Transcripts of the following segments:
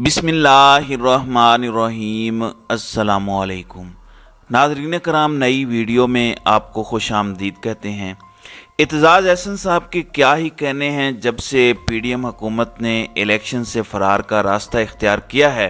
बिसमीम अल्लाम नाजरीन कराम नई वीडियो में आपको खुश आमदीद कहते हैं एतजाज़ एहसन साहब के क्या ही कहने हैं जब से पी डी एम हकूमत ने इलेक्शन से फ़रार का रास्ता इख्तियार किया है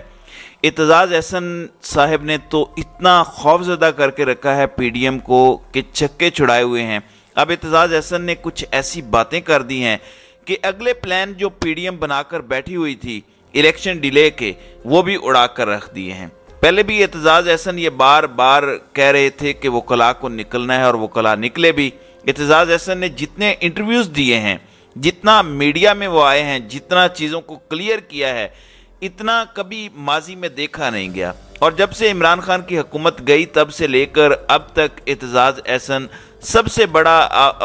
एतजाज़ एहसन साहब ने तो इतना खौफजदा करके रखा है पी डी एम को कि छक्के छुड़ाए हुए हैं अब एतजाज़ एहसन ने कुछ ऐसी बातें कर दी हैं कि अगले प्लान जो पी डी एम बनाकर बैठी हुई थी इलेक्शन डिले के वो भी उड़ा कर रख दिए हैं पहले भी एतजाज़ एहसन ये बार बार कह रहे थे कि वो कला को निकलना है और कला निकले भी एतजाज़ एहसन ने जितने इंटरव्यूज़ दिए हैं जितना मीडिया में वो आए हैं जितना चीज़ों को क्लियर किया है इतना कभी माजी में देखा नहीं गया और जब से इमरान खान की हुकूमत गई तब से लेकर अब तक एतजाज़ एहसन सबसे बड़ा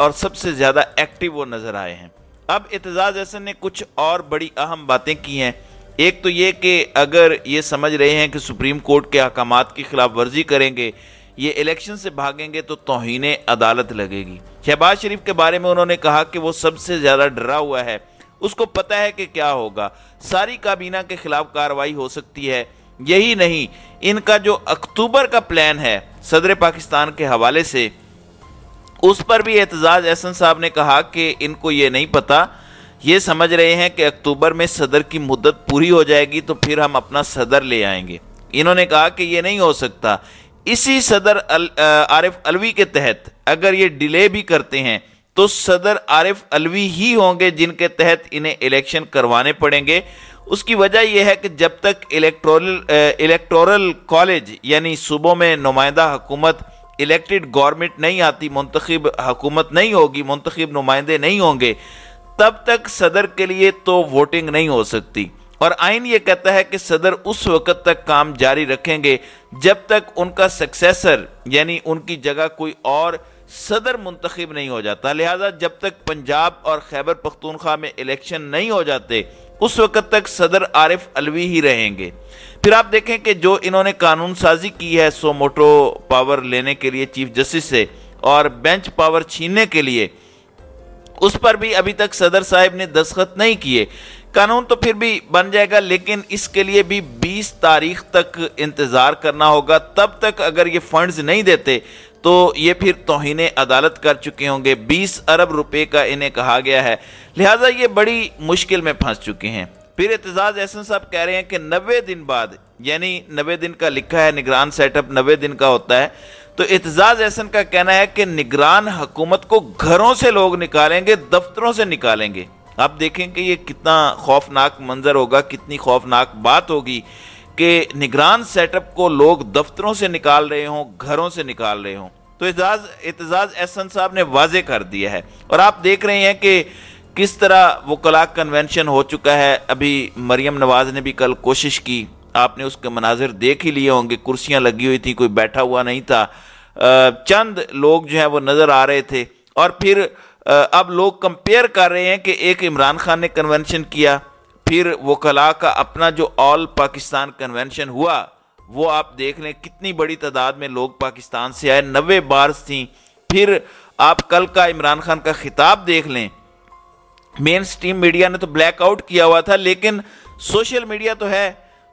और सबसे ज़्यादा एक्टिव वो नज़र आए हैं अब एतजाज़ एहसन ने कुछ और बड़ी अहम बातें की हैं एक तो ये कि अगर ये समझ रहे हैं कि सुप्रीम कोर्ट के अहकाम की खिलाफ वर्जी करेंगे ये इलेक्शन से भागेंगे तो तोहन अदालत लगेगी शहबाज शरीफ के बारे में उन्होंने कहा कि वो सबसे ज़्यादा डरा हुआ है उसको पता है कि क्या होगा सारी काबीना के खिलाफ कार्रवाई हो सकती है यही नहीं इनका जो अक्टूबर का प्लान है सदर पाकिस्तान के हवाले से उस पर भी एतजाज़ एहसन साहब ने कहा कि इनको ये नहीं पता ये समझ रहे हैं कि अक्टूबर में सदर की मुद्दत पूरी हो जाएगी तो फिर हम अपना सदर ले आएंगे इन्होंने कहा कि ये नहीं हो सकता इसी सदर अल, आरिफ अलवी के तहत अगर ये डिले भी करते हैं तो सदर आरिफ अलवी ही होंगे जिनके तहत इन्हें इलेक्शन करवाने पड़ेंगे उसकी वजह यह है कि जब तक इलेक्टोरल इलेक्टोरल कॉलेज यानी सूबों में नुमाइंदा हुकूमत इलेक्टेड गवर्नमेंट नहीं आती मुंतखब हुकूमत नहीं होगी मुंतखब नुमाइंदे नहीं होंगे तब तक सदर के लिए तो वोटिंग नहीं हो सकती और आइन ये कहता है कि सदर उस वक्त तक काम जारी रखेंगे जब तक उनका सक्सेसर यानी उनकी जगह कोई और सदर मुंतखब नहीं हो जाता लिहाजा जब तक पंजाब और खैबर पख्तूनख्वा में इलेक्शन नहीं हो जाते उस वक्त तक सदर आरिफ अलवी ही रहेंगे फिर आप देखें कि जो इन्होंने कानून साजी की है सोमोटो पावर लेने के लिए चीफ जस्टिस से और बेंच पावर छीनने के लिए उस पर भी अभी तक सदर साहब ने दस्खत नहीं किए कानून तो फिर भी बन जाएगा लेकिन इसके लिए भी 20 तारीख तक इंतज़ार करना होगा तब तक अगर ये फंड्स नहीं देते तो ये फिर तोहिने अदालत कर चुके होंगे 20 अरब रुपए का इन्हें कहा गया है लिहाजा ये बड़ी मुश्किल में फंस चुके हैं फिर एतजाज़ एहसन साहब कह रहे हैं कि नबे दिन बाद यानी नबे दिन का लिखा है निगरान सेटअप नबे दिन का होता है तो एतजाज एहसन का कहना है कि निगरान हुकूमत को घरों से लोग निकालेंगे दफ्तरों से निकालेंगे आप देखें कि ये कितना खौफनाक मंजर होगा कितनी खौफनाक बात होगी कि निगरान सेटअप को लोग दफ्तरों से निकाल रहे हों घरों से निकाल रहे हों तो एतजाज एतजाज एहसन साहब ने वाजे कर दिया है और आप देख रहे हैं कि किस तरह वो कलाक कन्वेंशन हो चुका है अभी मरियम नवाज ने भी कल कोशिश की आपने उसके मनाजिर देख ही लिए होंगे कुर्सियां लगी हुई थी कोई बैठा हुआ नहीं था चंद लोग जो हैं वो नज़र आ रहे थे और फिर अब लोग कंपेयर कर रहे हैं कि एक इमरान खान ने कन्वेंशन किया फिर वो कला का अपना जो ऑल पाकिस्तान कन्वेंशन हुआ वो आप देख लें कितनी बड़ी तादाद में लोग पाकिस्तान से आए नबे बार्स थी फिर आप कल का इमरान खान का खिताब देख लें मेन स्ट्रीम मीडिया ने तो ब्लैकआउट किया हुआ था लेकिन सोशल मीडिया तो है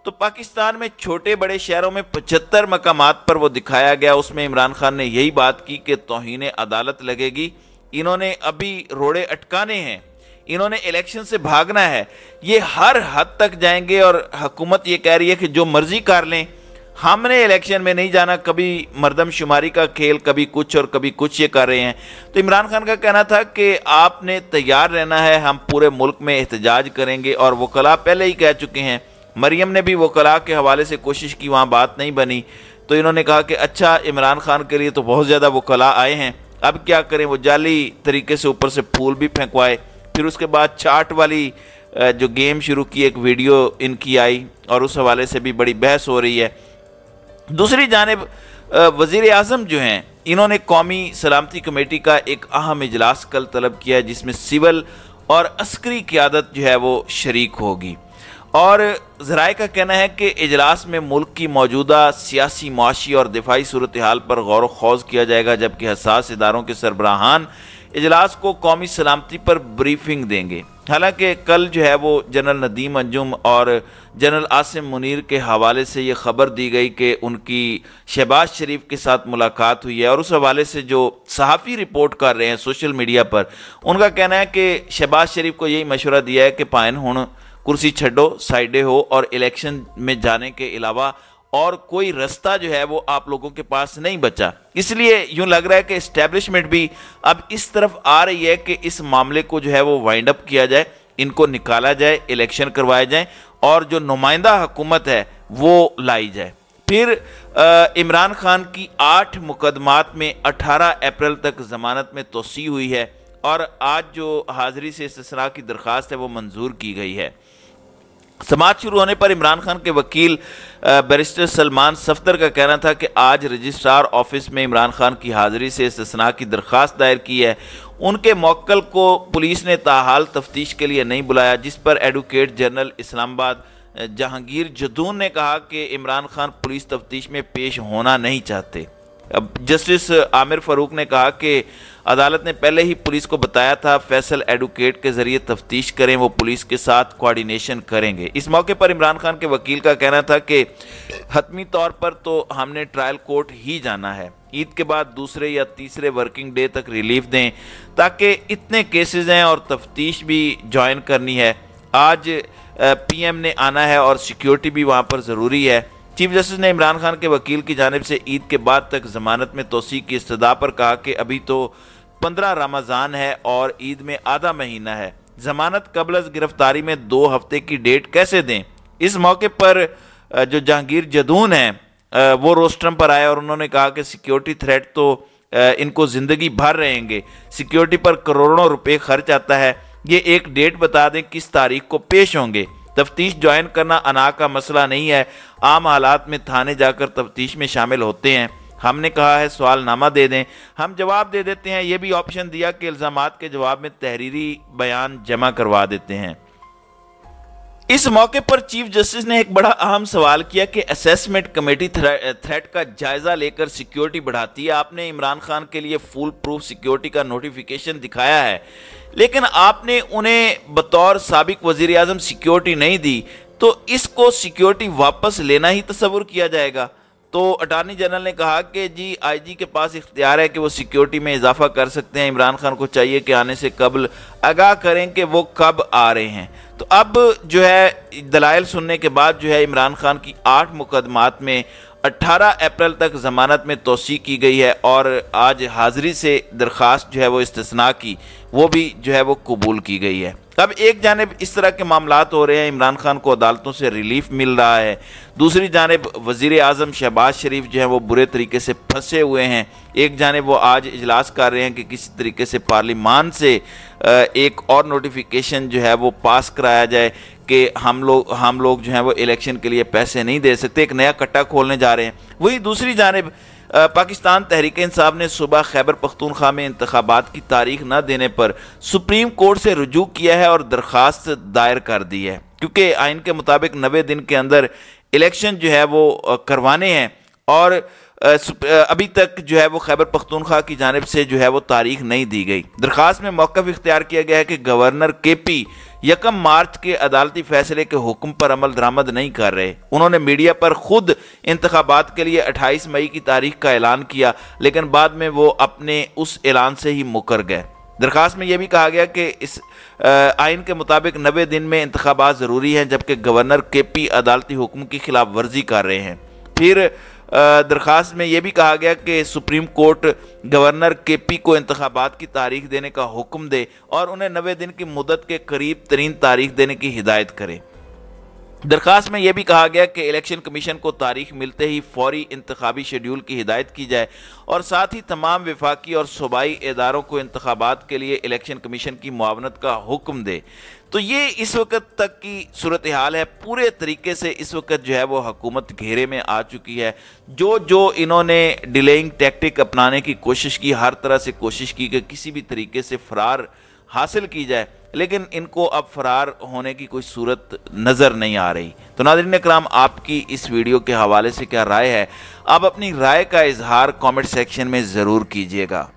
तो पाकिस्तान में छोटे बड़े शहरों में पचहत्तर मकाम पर वो दिखाया गया उसमें इमरान खान ने यही बात की कि तोहन अदालत लगेगी इन्होंने अभी रोड़े अटकाने हैं इन्होंने इलेक्शन से भागना है ये हर हद तक जाएंगे और हकूमत ये कह रही है कि जो मर्जी कर लें हमने इलेक्शन में नहीं जाना कभी मरदमशुमारी का खेल कभी कुछ और कभी कुछ ये कर रहे हैं तो इमरान खान का कहना था कि आपने तैयार रहना है हम पूरे मुल्क में एहतजाज करेंगे और वकला पहले ही कह चुके हैं मरियम ने भी वकला के हवाले से कोशिश की वहाँ बात नहीं बनी तो इन्होंने कहा कि अच्छा इमरान खान के लिए तो बहुत ज़्यादा वकला आए हैं अब क्या करें वो जाली तरीके से ऊपर से फूल भी फेंकवाए फिर उसके बाद चाट वाली जो गेम शुरू की एक वीडियो इनकी आई और उस हवाले से भी बड़ी बहस हो रही है दूसरी जानब वज़ी अजम जो हैं इन्होंने कौमी सलामती कमेटी का एक अहम इजलास कल तलब किया जिसमें सिविल और अस्करी क्यादत जो है वो शरीक होगी और जराए का कहना है कि इजलास में मुल्क की मौजूदा सियासी माशी और दिफाई सूरत हाल पर गौर खौज किया जाएगा जबकि हसास इदारों के सरबराहान इजलास को कौमी सलामती पर ब्रीफिंग देंगे हालांकि कल जो है वो जनरल नदीम अंजुम और जनरल आसिम मुनीर के हवाले से ये खबर दी गई कि उनकी शहबाज शरीफ के साथ मुलाकात हुई है और उस हवाले से जो सहाफ़ी रिपोर्ट कर रहे हैं सोशल मीडिया पर उनका कहना है कि शहबाज शरीफ को यही मशवरा दिया है कि पायन हूँ कुर्सी छड्डो साइडे हो और इलेक्शन में जाने के अलावा और कोई रास्ता जो है वो आप लोगों के पास नहीं बचा इसलिए यूं लग रहा है कि इस्टेब्लिशमेंट भी अब इस तरफ आ रही है कि इस मामले को जो है वो वाइंड अप किया जाए इनको निकाला जाए इलेक्शन करवाए जाए और जो नुमाइंदा हुकूमत है वो लाई जाए फिर इमरान खान की आठ मुकदमात में 18 अप्रैल तक जमानत में तोसी हुई है और आज जो हाजिरी से इसरा की दरख्वास्त है वो मंजूर की गई है समाज शुरू होने पर इमरान खान के वकील बैरिस्टर सलमान सफदर का कहना था कि आज रजिस्ट्रार ऑफिस में इमरान खान की हाजिरी से इसना की दरख्वास्त दायर की है उनके मौकल को पुलिस ने ताहाल तफ्तीश के लिए नहीं बुलाया जिस पर एडवोकेट जनरल इस्लामाबाद जहांगीर जदून ने कहा कि इमरान खान पुलिस तफ्तीश में पेश होना नहीं चाहते जस्टिस आमिर फारूक ने कहा कि अदालत ने पहले ही पुलिस को बताया था फैसल एडवोकेट के जरिए तफ्तीश करें वो पुलिस के साथ कोऑर्डिनेशन करेंगे इस मौके पर इमरान खान के वकील का कहना था कि हतमी तौर पर तो हमने ट्रायल कोर्ट ही जाना है ईद के बाद दूसरे या तीसरे वर्किंग डे तक रिलीफ दें ताकि इतने केसेज हैं और तफ्तीश भी ज्वाइन करनी है आज एम ने आना है और सिक्योरिटी भी वहाँ पर ज़रूरी है चीफ जस्टिस ने इमरान खान के वकील की जानब से ईद के बाद तक जमानत में तोसी की इस्तः पर कहा कि अभी तो पंद्रह रमज़ान है और ईद में आधा महीना है जमानत कबल गिरफ्तारी में दो हफ्ते की डेट कैसे दें इस मौके पर जो जहांगीर जदून हैं वो रोस्ट्रम पर आए और उन्होंने कहा कि सिक्योरिटी थ्रेट तो इनको ज़िंदगी भर रहेंगे सिक्योरिटी पर करोड़ों रुपए खर्च आता है ये एक डेट बता दें किस तारीख को पेश होंगे तफ्तीश ज्वाइन करना अना का मसला नहीं है आम हालात में थाने जाकर तफ्तीश में शामिल होते हैं हमने कहा है सवालनामा दे दें हम जवाब दे देते हैं ये भी ऑप्शन दिया कि इल्ज़ाम के जवाब में तहरीरी बयान जमा करवा देते हैं इस मौके पर चीफ जस्टिस ने एक बड़ा अहम सवाल किया कि असेसमेंट कमेटी थ्रेट का जायजा लेकर सिक्योरिटी बढ़ाती है आपने इमरान खान के लिए फुल प्रूफ सिक्योरिटी का नोटिफिकेशन दिखाया है लेकिन आपने उन्हें बतौर सबक वजीर अजम सिक्योरिटी नहीं दी तो इसको सिक्योरिटी वापस लेना ही तस्वुर किया जाएगा तो अटारनी जनरल ने कहा कि जी आईजी के पास इख्तियार है कि वो सिक्योरिटी में इजाफा कर सकते हैं इमरान खान को चाहिए कि आने से कबल आगाह करें कि वो कब आ रहे हैं तो अब जो है दलाइल सुनने के बाद जो है इमरान खान की आठ मुकदमात में 18 अप्रैल तक ज़मानत में तोसी की गई है और आज हाज़िरी से दरख्वास्त जो है वो इस्तना की वो भी जो है वो कबूल की गई है अब एक जानब इस तरह के मामला हो रहे हैं इमरान खान को अदालतों से रिलीफ मिल रहा है दूसरी जानब वज़ी अजम शहबाज शरीफ जो है वो बुरे तरीके से फंसे हुए हैं एक जानब वो आज इजलास कर रहे हैं कि किस तरीके से पार्लीमान से एक और नोटिफिकेशन जो है वो पास कराया जाए कि हम लोग हम लोग जो हैं वो इलेक्शन के लिए पैसे नहीं दे सकते एक नया कट्टा खोलने जा रहे हैं वही दूसरी जानब पाकिस्तान तहरीक इंसाब ने सुबह खैबर पख्तूनख्वा में इंतबात की तारीख न देने पर सुप्रीम कोर्ट से रजू किया है और दरख्वास्त दायर कर दी है क्योंकि आइन के मुताबिक नबे दिन के अंदर इलेक्शन जो है वो करवाने हैं और अभी तक जो है वो खैबर पख्तूनख्वा की जानब से जो है वो तारीख नहीं दी गई दरख्वास्त में मौक़ इख्तियार किया गया है कि गवर्नर के पी यकम मार्च के अदालती फैसले के हुक्म पर अमल दरामद नहीं कर रहे उन्होंने मीडिया पर खुद इंतबात के लिए 28 मई की तारीख का ऐलान किया लेकिन बाद में वो अपने उस ऐलान से ही मुकर गए दरख्वास्त में यह भी कहा गया कि इस आइन के मुताबिक नबे दिन में इंतबात ज़रूरी हैं जबकि गवर्नर के पी अदालती हुक्म की खिलाफ वर्जी कर रहे हैं फिर दरख्वास्त में यह भी कहा गया कि supreme court governor K P को इंतबात की तारीख देने का हुक्म दे और उन्हें नबे दिन की मुदत के करीब तरीन तारीख देने की हिदायत करे दरख्वास्त में यह भी कहा गया कि इलेक्शन कमीशन को तारीख मिलते ही फौरी इंतबी शेड्यूल की हिदायत की जाए और साथ ही तमाम विफाकी और सूबाई इदारों को इंतबात के लिए इलेक्शन कमीशन की मावनत का हुक्म दे तो ये इस वक्त तक की सूरत हाल है पूरे तरीके से इस वक्त जो है वो हकूमत घेरे में आ चुकी है जो जो इन्होंने डिलेइंग टैक्टिक अपनाने की कोशिश की हर तरह से कोशिश की कि किसी भी तरीके से फरार हासिल की जाए लेकिन इनको अब फरार होने की कोई सूरत नज़र नहीं आ रही तो नादरीन कराम आपकी इस वीडियो के हवाले से क्या राय है आप अपनी राय का इजहार कमेंट सेक्शन में ज़रूर कीजिएगा